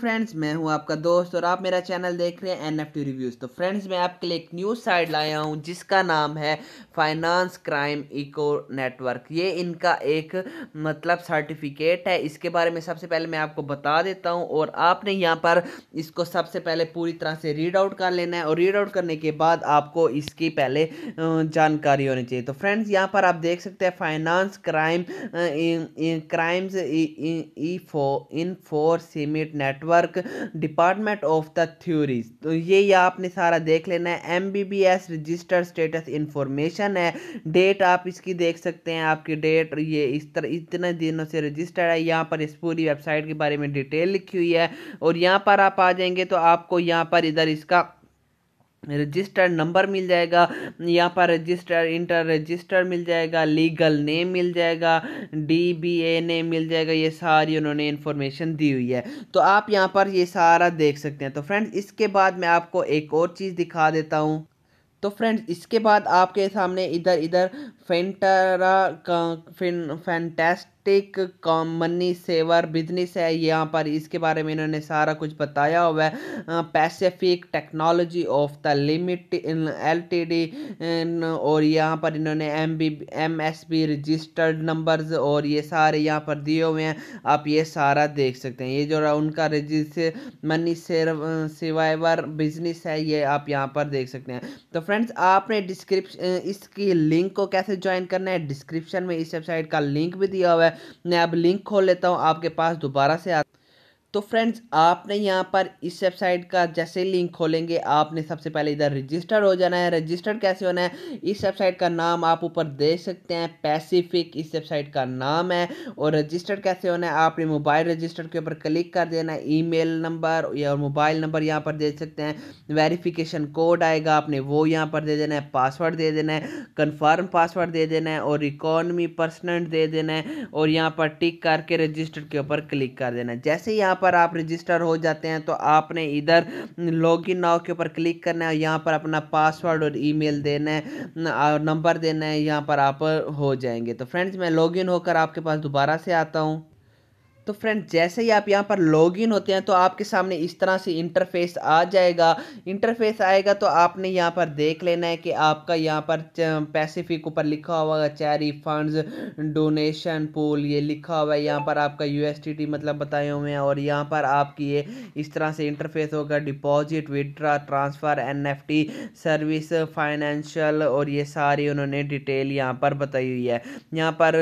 friends मैं हूं आपका दोस्त और आप मेरा चैनल देख रहे हैं एन एफ टी रिव्यूज़ तो फ्रेंड्स मैं आपके लिए एक न्यूज़ साइड लाया हूं जिसका नाम है फाइनेंस क्राइम इको नेटवर्क ये इनका एक मतलब सर्टिफिकेट है इसके बारे में सबसे पहले मैं आपको बता देता हूं और आपने यहां पर इसको सबसे पहले पूरी तरह से रीड आउट कर लेना है और रीड आउट करने के बाद आपको इसकी पहले जानकारी होनी चाहिए तो फ्रेंड्स यहाँ पर आप देख सकते हैं finance crime crimes for enforcement network network department of the theories तो ये या आपने सारा देख लेना है M B B S register status information है डेट आप इसकी देख सकते हैं आपकी डेट ये इस तरह इतने दिनों से रजिस्टर्ड है यहाँ पर इस पूरी वेबसाइट के बारे में डिटेल लिखी हुई है और यहाँ पर आप आ जाएंगे तो आपको यहाँ पर इधर इसका रजिस्टर नंबर मिल जाएगा यहाँ पर रजिस्टर इंटर रजिस्टर मिल जाएगा लीगल नेम मिल जाएगा डी बी ए नेम मिल जाएगा ये सारी उन्होंने इन्फॉर्मेशन दी हुई है तो आप यहाँ पर ये सारा देख सकते हैं तो फ्रेंड्स इसके बाद मैं आपको एक और चीज़ दिखा देता हूँ तो फ्रेंड्स इसके बाद आपके सामने इधर इधर फेंटरा का फेंटेस्ट tech com money saver business है यहाँ पर इसके बारे में इन्होंने सारा कुछ बताया हुआ है Pacific technology of the limited L T D और यहाँ पर इन्होंने M B M S B registered numbers और ये सारे यहाँ पर दिए हुए हैं आप ये सारा देख सकते हैं ये जो उनका रजिस्टर मनी सेवाइवर बिजनेस है ये आप यहाँ पर देख सकते हैं तो फ्रेंड्स आपने डिस्क्रिप्शन इसकी लिंक को कैसे ज्वाइन करना है डिस्क्रिप्शन में इस वेबसाइट का लिंक भी दिया हुआ है मैं अब लिंक खोल लेता हूँ आपके पास दोबारा से आ तो फ्रेंड्स आपने यहाँ पर इस वेबसाइट का जैसे लिंक खोलेंगे आपने सबसे पहले इधर रजिस्टर हो जाना है रजिस्टर कैसे होना है इस वेबसाइट का नाम आप ऊपर देख सकते हैं पैसिफिक इस वेबसाइट का नाम है और रजिस्टर कैसे होना है आपने मोबाइल रजिस्टर के ऊपर क्लिक कर देना है ईमेल नंबर या मोबाइल नंबर यहाँ पर दे सकते हैं वेरीफिकेशन कोड आएगा आपने वो यहाँ पर दे देना है पासवर्ड दे देना है कन्फर्म पासवर्ड दे देना है और इकोनमी पर्सनल दे देना है और यहाँ पर टिक करके रजिस्टर के ऊपर क्लिक कर देना है जैसे यहाँ पर पर आप रजिस्टर हो जाते हैं तो आपने इधर लॉग इन नाव के ऊपर क्लिक करना है और यहाँ पर अपना पासवर्ड और ईमेल देना है और नंबर देना है यहाँ पर आप हो जाएंगे तो फ्रेंड्स मैं लॉगिन होकर आपके पास दोबारा से आता हूँ तो फ्रेंड जैसे ही आप यहाँ पर लॉगिन होते हैं तो आपके सामने इस तरह से इंटरफेस आ जाएगा इंटरफेस आएगा तो आपने यहाँ पर देख लेना है कि आपका यहाँ पर पैसिफिक ऊपर लिखा हुआ है चैरी फंड्स डोनेशन पोल ये लिखा हुआ है यहाँ पर आपका यू मतलब बताए हुए हैं और यहाँ पर आपकी ये इस तरह से इंटरफेस होगा deposit withdraw transfer and service financial और ये सारी उन्होंने डिटेल यहाँ पर बताई हुई है यहाँ पर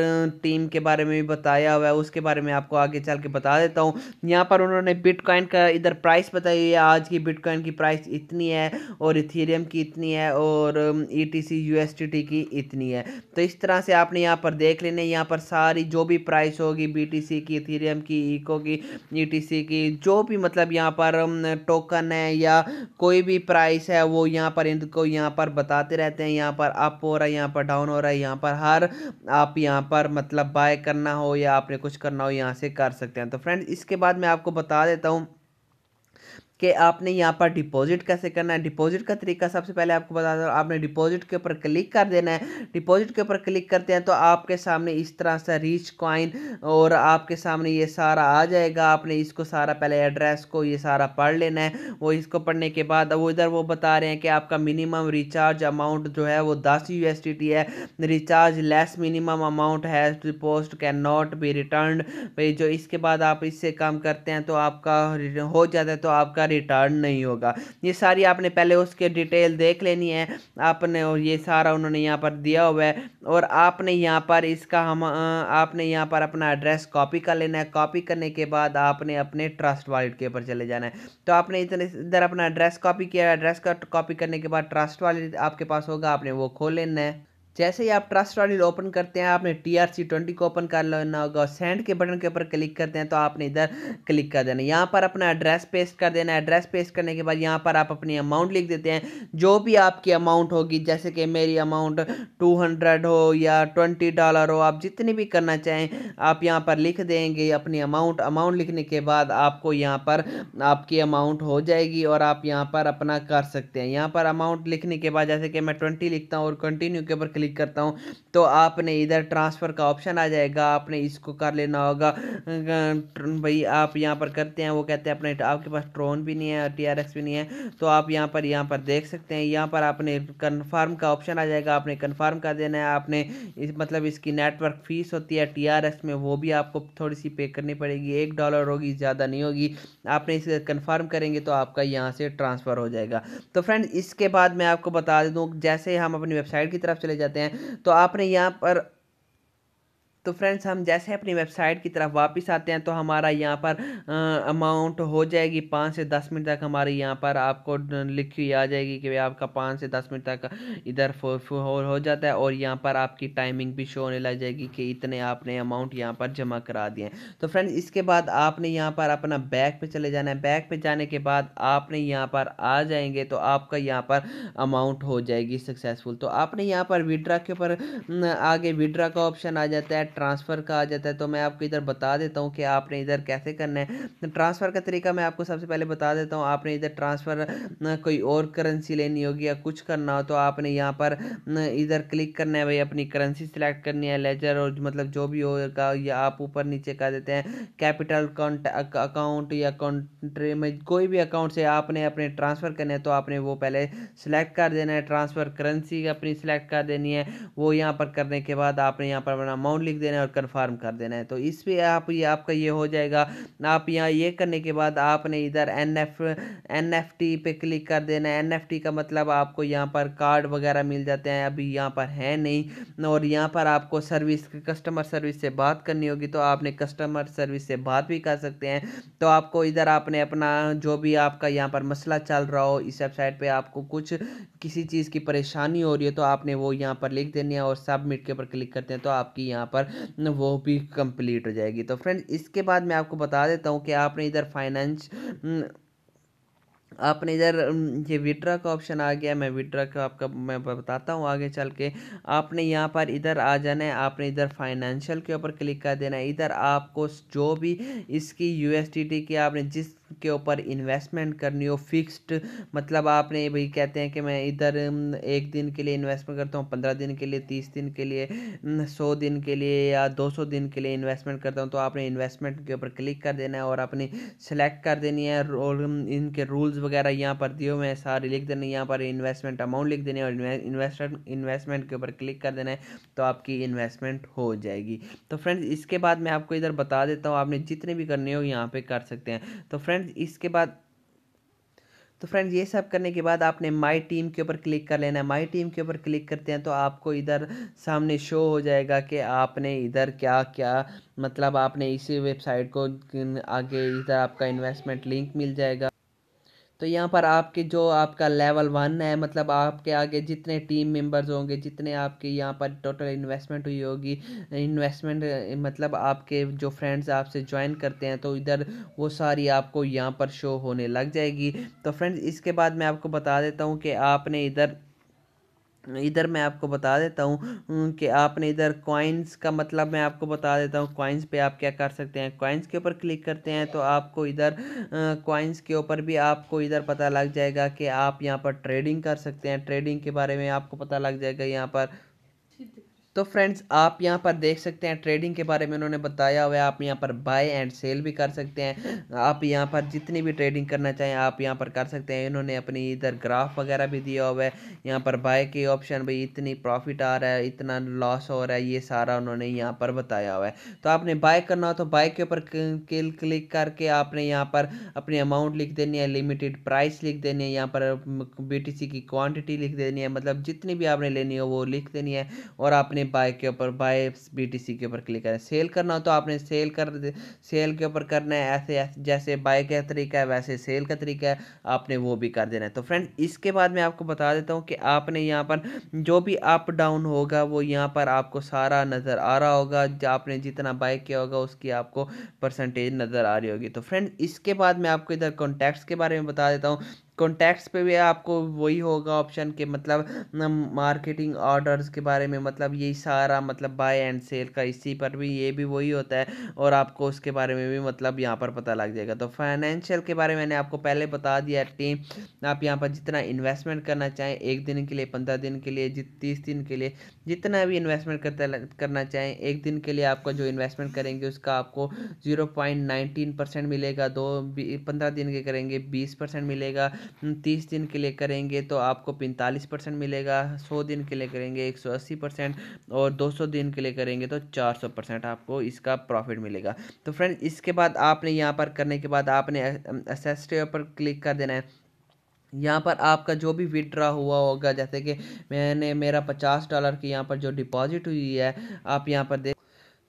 टीम के बारे में भी बताया हुआ है उसके बारे में आपको आगे आगे चल के बता देता हूँ यहाँ पर उन्होंने बिटकॉइन का इधर प्राइस बताई है आज की बिटकॉइन की प्राइस इतनी है और इथीरियम की इतनी है और E T C U S T T की इतनी है तो इस तरह से आपने यहाँ पर देख लेने यहाँ पर सारी जो भी प्राइस होगी बी टी सी की इथीरियम की ईको की ई टी सी की जो भी मतलब यहाँ पर टोकन um, है या कोई भी प्राइस है वो यहाँ पर इनको यहाँ पर बताते रहते हैं यहाँ पर अप हो रहा है यहाँ पर डाउन हो रहा है यहाँ पर हर आप यहाँ पर मतलब बाय करना हो या आपने कुछ करना हो यहाँ से कर कर सकते हैं तो फ्रेंड्स इसके बाद मैं आपको बता देता हूँ कि आपने यहाँ पर डिपॉजिट कैसे करना है डिपॉजिट का तरीका सबसे पहले आपको बता दें आपने डिपॉजिट के ऊपर क्लिक कर देना है डिपॉजिट के ऊपर क्लिक करते हैं तो आपके सामने इस तरह से रिच कॉइन और आपके सामने ये सारा आ जाएगा आपने इसको सारा पहले एड्रेस को ये सारा पढ़ लेना है वो इसको पढ़ने के बाद वो इधर वो बता रहे हैं कि आपका मिनिमम रिचार्ज अमाउंट जो है वो दस यू है recharge less minimum amount has post can not be return भाई जो इसके बाद आप इससे काम करते हैं तो आपका हो जाता है तो आपका रिटर्न नहीं होगा ये सारी आपने पहले उसके डिटेल देख लेनी है आपने और ये सारा उन्होंने यहाँ पर दिया हुआ है और आपने यहाँ पर इसका हम आपने यहाँ पर अपना एड्रेस कॉपी कर लेना है कॉपी करने के बाद आपने अपने ट्रस्ट वॉलेट के ऊपर चले जाना है तो आपने इतने इधर अपना एड्रेस कॉपी किया एड्रेस का कॉपी करने के बाद ट्रस्ट वॉलेट आपके पास होगा आपने वो खोल लेना है जैसे ही आप ट्रस्ट वाली ओपन करते हैं आपने टी आर सी ट्वेंटी को ओपन कर लेना होगा और सेंड के बटन के ऊपर क्लिक करते हैं तो आपने इधर क्लिक कर देना यहाँ पर अपना एड्रेस पेस्ट कर देना एड्रेस पेस्ट करने के बाद यहाँ पर आप अपनी अमाउंट लिख देते हैं जो भी आपकी अमाउंट होगी जैसे कि मेरी अमाउंट टू हंड्रेड हो या ट्वेंटी डॉलर हो आप जितनी भी करना चाहें आप यहाँ पर लिख देंगे अपनी अमाउंट अमाउंट लिखने के बाद आपको यहाँ पर आपकी अमाउंट हो जाएगी और आप यहाँ पर अपना कर सकते हैं यहाँ पर अमाउंट लिखने के बाद जैसे कि मैं ट्वेंटी लिखता हूँ और कंटिन्यू के ऊपर क्लिक क्लिक करता हूँ तो आपने इधर ट्रांसफ़र का ऑप्शन आ जाएगा आपने इसको कर लेना होगा भाई आप यहाँ पर करते हैं वो कहते हैं अपने आपके पास ट्रोन भी नहीं है टी भी नहीं है तो आप यहाँ पर यहाँ पर देख सकते हैं यहाँ पर आपने कन्फर्म का ऑप्शन आ जाएगा आपने कन्फर्म कर देना है आपने इस मतलब इसकी नेटवर्क फ़ीस होती है टी में वो भी आपको थोड़ी सी पे करनी पड़ेगी एक डॉलर होगी ज़्यादा नहीं होगी आपने इसे कन्फर्म करेंगे तो आपका यहाँ से ट्रांसफ़र हो जाएगा तो फ्रेंड्स इसके बाद मैं आपको बता दूँ जैसे हम अपनी वेबसाइट की तरफ चले जाते जाते हैं तो आपने यहाँ पर तो फ्रेंड्स हम जैसे अपनी वेबसाइट की तरफ वापस आते हैं तो हमारा यहाँ पर अमाउंट हो जाएगी पाँच से दस मिनट तक हमारे यहाँ पर आपको लिखी हुई आ जाएगी कि भाई आपका पाँच से दस मिनट तक इधर हो जाता है और यहाँ पर आपकी टाइमिंग भी शो होने लग जाएगी कि इतने आपने अमाउंट यहाँ पर जमा करा दिए तो फ्रेंड्स इसके बाद आपने यहाँ पर अपना बैग पर चले जाना है बैग पर जाने के बाद आपने यहाँ पर आ जाएंगे तो आपका यहाँ पर अमाउंट हो जाएगी सक्सेसफुल तो आपने यहाँ पर विड्रा के ऊपर आगे विड्रा का ऑप्शन आ जाता है ट्रांसफ़र का आ जाता है तो मैं आपको इधर बता देता हूँ कि आपने इधर कैसे करना है ट्रांसफ़र का तरीका मैं आपको सबसे पहले बता देता हूँ आपने इधर ट्रांसफ़र कोई और करेंसी लेनी होगी या कुछ करना हो तो आपने यहाँ पर इधर क्लिक करना है भाई अपनी करेंसी सिलेक्ट करनी है लेजर और मतलब जो भी होगा या आप ऊपर नीचे कर देते हैं कैपिटल अकाउंट या कंट्री में कोई भी अकाउंट से आपने अपने ट्रांसफ़र करने है तो आपने वो पहले सिलेक्ट कर देना है ट्रांसफ़र करेंसी अपनी सिलेक्ट कर देनी है वो यहाँ पर करने के बाद आपने यहाँ पर अपना अमाउंट लिख देना है और कन्फर्म कर देना है तो इस पर आप ये आपका ये हो जाएगा आप यहाँ ये करने के बाद आपने इधर N F N F T पे क्लिक कर देना है एन एफ टी का मतलब आपको यहाँ पर कार्ड वगैरह मिल जाते हैं अभी यहाँ पर है नहीं और यहाँ पर आपको सर्विस कस्टमर सर्विस से बात करनी होगी तो आपने कस्टमर सर्विस से बात भी कर सकते हैं तो आपको इधर आपने अपना जो भी आपका यहाँ पर मसला चल रहा हो इस वेबसाइट पे आपको कुछ किसी चीज़ की परेशानी हो रही है तो आपने वो यहाँ पर लिख देनी है और सबमिट के ऊपर क्लिक करते हैं तो आपकी यहाँ पर वो भी कंप्लीट हो जाएगी तो फ्रेंड्स इसके बाद मैं आपको बता देता हूँ कि आपने इधर फाइनेंस हम्म, आपने इधर हम्म, ये विड्रा का ऑप्शन आ गया मैं विड्रा का आपका मैं बताता हूँ आगे चल के आपने यहाँ पर इधर आ जाना है आपने इधर फाइनेंशियल के ऊपर क्लिक कर देना है इधर आपको जो भी इसकी यूएसडीटी की आपने जिस के ऊपर इन्वेस्टमेंट करनी हो फिक्स्ड मतलब आपने भाई कहते हैं कि मैं इधर एक दिन के लिए इन्वेस्टमेंट करता हूँ पंद्रह दिन के लिए तीस दिन के लिए सौ दिन के लिए या दो सौ दिन के लिए इन्वेस्टमेंट करता हूँ तो आपने इन्वेस्टमेंट के ऊपर क्लिक कर देना है और अपनी सेलेक्ट कर देनी है और इनके रूल्स वगैरह यहाँ पर दिए हुए हैं सारे लिख देने यहाँ पर इन्वेस्टमेंट अमाउंट लिख देने और इन्वेस्टमेंट इन्वेस्टमेंट के ऊपर क्लिक कर देना है तो आपकी इन्वेस्टमेंट हो जाएगी तो फ्रेंड्स इसके बाद मैं आपको इधर बता देता हूँ आपने जितने भी करने हो यहाँ पर कर सकते हैं तो फ्रेंड फ्रेंड्स इसके बाद तो फ्रेंड्स ये सब करने के बाद आपने माई टीम के ऊपर क्लिक कर लेना है माई टीम के ऊपर क्लिक करते हैं तो आपको इधर सामने शो हो जाएगा कि आपने इधर क्या क्या मतलब आपने इसी वेबसाइट को आगे इधर आपका इन्वेस्टमेंट लिंक मिल जाएगा तो यहाँ पर आपके जो आपका लेवल वन है मतलब आपके आगे जितने टीम मेंबर्स होंगे जितने आपके यहाँ पर टोटल इन्वेस्टमेंट हुई होगी इन्वेस्टमेंट मतलब आपके जो फ्रेंड्स आपसे ज्वाइन करते हैं तो इधर वो सारी आपको यहाँ पर शो होने लग जाएगी तो फ्रेंड्स इसके बाद मैं आपको बता देता हूँ कि आपने इधर इधर मैं आपको बता देता हूँ कि आपने इधर कॉइन्स का मतलब मैं आपको बता देता हूँ कॉइन्स पे आप क्या कर सकते हैं कॉइन्स के ऊपर क्लिक करते हैं तो आपको इधर कॉइन्स के ऊपर भी आपको इधर पता लग जाएगा कि आप यहाँ पर ट्रेडिंग कर सकते हैं ट्रेडिंग के बारे में आपको पता लग जाएगा यहाँ पर तो फ्रेंड्स आप यहाँ पर देख सकते हैं ट्रेडिंग के बारे में उन्होंने बताया हुआ है आप यहाँ पर बाय एंड सेल भी कर सकते हैं आप यहाँ पर जितनी भी ट्रेडिंग करना चाहें आप यहाँ पर कर सकते हैं इन्होंने अपनी इधर ग्राफ वगैरह भी दिया हुआ है यहाँ पर बाय के ऑप्शन भाई इतनी प्रॉफिट आ रहा है इतना लॉस हो रहा है ये सारा उन्होंने यहाँ पर बताया हुआ है तो आपने बाय करना हो तो बाय के ऊपर क्लिक करके आपने यहाँ पर अपनी अमाउंट लिख देनी है लिमिटेड प्राइस लिख देनी है यहाँ पर बी की क्वान्टिटी लिख देनी है मतलब जितनी भी आपने लेनी हो वो लिख देनी है और आपने करें बाय के ऊपर बाय बी के ऊपर क्लिक करें सेल करना हो तो आपने सेल कर सेल के ऊपर करना है ऐसे ऐसे जैसे बाय का तरीका है वैसे सेल का तरीका है आपने वो भी कर देना है तो फ्रेंड इसके बाद मैं आपको बता देता हूँ कि आपने यहाँ पर जो भी अप डाउन होगा वो यहाँ पर आपको सारा नज़र आ रहा होगा आपने जितना बाय किया होगा उसकी आपको परसेंटेज नज़र आ रही होगी तो फ्रेंड इसके बाद मैं आपको इधर कॉन्टैक्ट्स के बारे में बता देता हूँ कॉन्टैक्ट्स पे भी आपको वही होगा ऑप्शन के मतलब मार्केटिंग ऑर्डर्स के बारे में मतलब यही सारा मतलब बाय एंड सेल का इसी पर भी ये भी वही होता है और आपको उसके बारे में भी मतलब यहाँ पर पता लग जाएगा तो फाइनेंशियल के बारे में मैंने आपको पहले बता दिया टीम आप यहाँ पर जितना इन्वेस्टमेंट करना चाहें एक दिन के लिए पंद्रह दिन के लिए तीस दिन के लिए जितना भी इन्वेस्टमेंट करना चाहें एक दिन के लिए आपका जो इन्वेस्टमेंट करेंगे उसका आपको ज़ीरो पॉइंट नाइनटीन परसेंट मिलेगा दो पंद्रह दिन के करेंगे बीस परसेंट मिलेगा तीस दिन के लिए करेंगे तो आपको पैंतालीस परसेंट मिलेगा सौ दिन के लिए करेंगे एक सौ अस्सी परसेंट और दो सौ दिन के लिए करेंगे तो चार सौ परसेंट आपको इसका प्रॉफिट मिलेगा तो फ्रेंड इसके बाद आपने यहाँ पर करने के बाद आपने असेस्टे पर क्लिक कर देना है यहाँ पर आपका जो भी विड्रा हुआ होगा जैसे कि मैंने मेरा पचास डॉलर की यहाँ पर जो डिपॉजिट हुई है आप यहाँ पर देख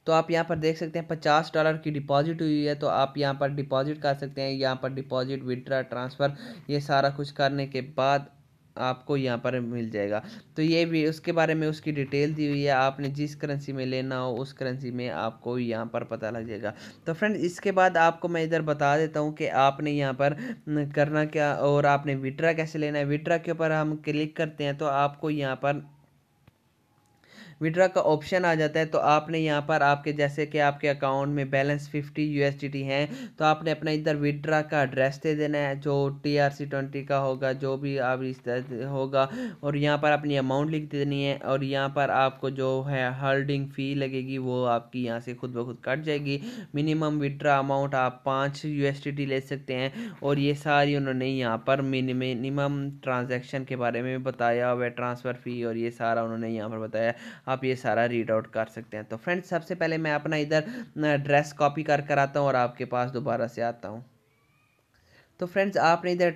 तो आप यहाँ पर देख सकते हैं पचास डॉलर की डिपॉजिट हुई है तो आप यहाँ पर डिपॉजिट कर सकते हैं यहाँ पर डिपॉजिट विड्रा ट्रांसफ़र ये सारा कुछ करने के बाद आपको यहाँ पर मिल जाएगा तो ये भी उसके बारे में उसकी डिटेल दी हुई है आपने जिस करेंसी में लेना हो उस करेंसी में आपको यहाँ पर पता लग जाएगा तो फ्रेंड इसके बाद आपको मैं इधर बता देता हूँ कि आपने यहाँ पर करना क्या और आपने विड्रा कैसे लेना है विड्रा के ऊपर हम क्लिक करते हैं तो आपको यहाँ पर विड्रा का ऑप्शन आ जाता है तो आपने यहाँ पर आपके जैसे कि आपके अकाउंट में बैलेंस फिफ्टी यू है तो आपने अपना इधर विड्रा का एड्रेस दे देना है जो टी आर सी ट्वेंटी का होगा जो भी आप इस होगा और यहाँ पर अपनी अमाउंट लिख देनी है और यहाँ पर आपको जो है होल्डिंग फ़ी लगेगी वो आपकी यहाँ से खुद ब खुद कट जाएगी मिनिमम विड्रा अमाउंट आप पाँच यू ले सकते हैं और ये सारी उन्होंने यहाँ पर मिनिमम ट्रांजेक्शन के बारे में बताया हुआ ट्रांसफ़र फ़ी और ये सारा उन्होंने यहाँ पर बताया आप ये सारा रीड आउट कर सकते हैं तो फ्रेंड्स सबसे पहले मैं अपना इधर ड्रेस कॉपी कर कर आता हूँ और आपके पास दोबारा से आता हूँ तो फ्रेंड्स आपने इधर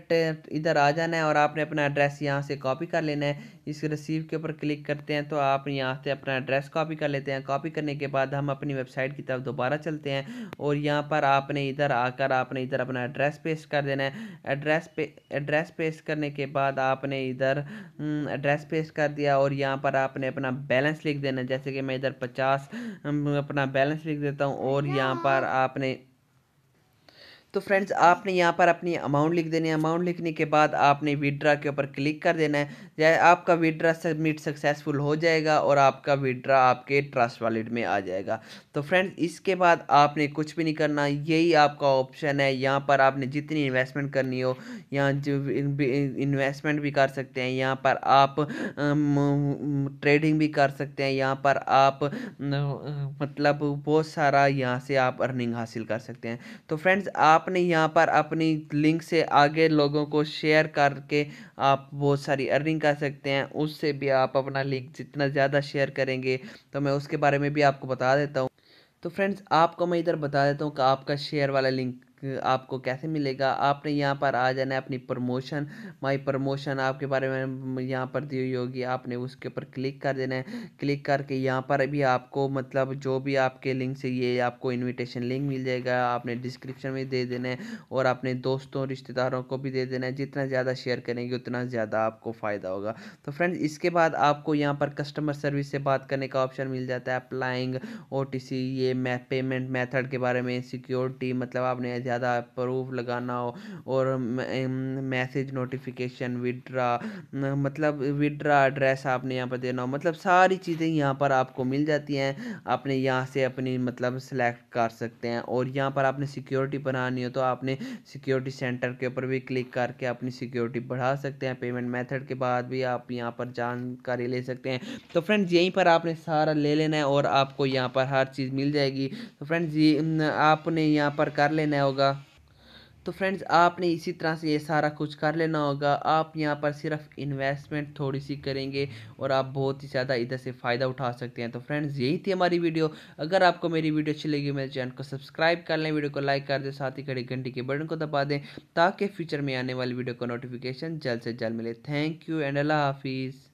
इधर आ जाना है और आपने अपना एड्रेस यहाँ से कॉपी कर लेना है इस रिसीव के ऊपर क्लिक करते हैं तो आप यहाँ से अपना एड्रेस कॉपी कर लेते हैं कॉपी करने के बाद हम अपनी वेबसाइट की तरफ दोबारा चलते हैं और यहाँ पर आपने इधर आकर आपने इधर अपना एड्रेस पेस्ट कर देना है एड्रेस पे एड्रेस पेस्ट करने के बाद आपने इधर एड्रेस हम्म, पेस्ट कर दिया और यहाँ पर आपने अपना बैलेंस लिख देना जैसे कि मैं इधर पचास हम्म, अपना बैलेंस लिख देता हूँ और यहाँ पर आपने तो फ्रेंड्स आपने यहाँ पर अपनी अमाउंट लिख देनी है अमाउंट लिखने के बाद आपने विड्रा के ऊपर क्लिक कर देना है या आपका विड्रा सबमिट सक्सेसफुल हो जाएगा और आपका विड्रा आपके ट्रस्ट वॉलेट में आ जाएगा तो फ्रेंड्स इसके बाद आपने कुछ भी नहीं करना यही आपका ऑप्शन है यहाँ पर आपने जितनी इन्वेस्टमेंट करनी हो यहाँ जो इन्वेस्टमेंट भी कर सकते हैं यहाँ पर आप ट्रेडिंग भी कर सकते हैं यहाँ पर आप मतलब बहुत सारा यहाँ से आप अर्निंग हासिल कर सकते हैं तो फ्रेंड्स आप आपने यहाँ पर अपनी लिंक से आगे लोगों को शेयर करके आप बहुत सारी अर्निंग कर सकते हैं उससे भी आप अपना लिंक जितना ज़्यादा शेयर करेंगे तो मैं उसके बारे में भी आपको बता देता हूँ तो फ्रेंड्स आपको मैं इधर बता देता हूँ कि आपका शेयर वाला लिंक आपको कैसे मिलेगा आपने यहाँ पर आ जाना है अपनी प्रमोशन माय प्रमोशन आपके बारे में यहाँ पर दी हुई होगी आपने उसके ऊपर क्लिक कर देना है क्लिक करके यहाँ पर भी आपको मतलब जो भी आपके लिंक से ये आपको इनविटेशन लिंक मिल जाएगा आपने डिस्क्रिप्शन में दे देना है और अपने दोस्तों रिश्तेदारों को भी दे देना है जितना ज़्यादा शेयर करेंगे उतना ज़्यादा आपको फ़ायदा होगा तो फ्रेंड्स इसके बाद आपको यहाँ पर कस्टमर सर्विस से बात करने का ऑप्शन मिल जाता है अप्लाइंग ओ ये पेमेंट मैथड के बारे में सिक्योरिटी मतलब आपने ज़्यादा प्रूफ लगाना हो और मैसेज नोटिफिकेशन विड्रा मतलब विड्रा एड्रेस आपने यहाँ पर देना हो मतलब सारी चीज़ें यहाँ पर आपको मिल जाती हैं आपने यहाँ से अपनी मतलब सेलेक्ट कर सकते हैं और यहाँ पर आपने सिक्योरिटी बनानी हो तो आपने सिक्योरिटी सेंटर के ऊपर भी क्लिक करके अपनी सिक्योरिटी बढ़ा सकते हैं पेमेंट मेथड के बाद भी आप यहाँ पर जानकारी ले सकते हैं तो फ्रेंड्स यहीं पर आपने सारा ले लेना है और आपको यहाँ पर हर चीज़ मिल जाएगी तो फ्रेंड्स आपने यहाँ पर कर लेना होगा होगा तो फ्रेंड्स आपने इसी तरह से ये सारा कुछ कर लेना होगा आप यहाँ पर सिर्फ इन्वेस्टमेंट थोड़ी सी करेंगे और आप बहुत ही ज़्यादा इधर से फ़ायदा उठा सकते हैं तो फ्रेंड्स यही थी हमारी वीडियो अगर आपको मेरी वीडियो अच्छी लगी मेरे चैनल को सब्सक्राइब कर लें वीडियो को लाइक कर दें साथ ही खड़ी घंटी के बटन को दबा दें ताकि फ्यूचर में आने वाली वीडियो का नोटिफिकेशन जल्द से जल्द मिले थैंक यू एंड अल्लाह हाफिज़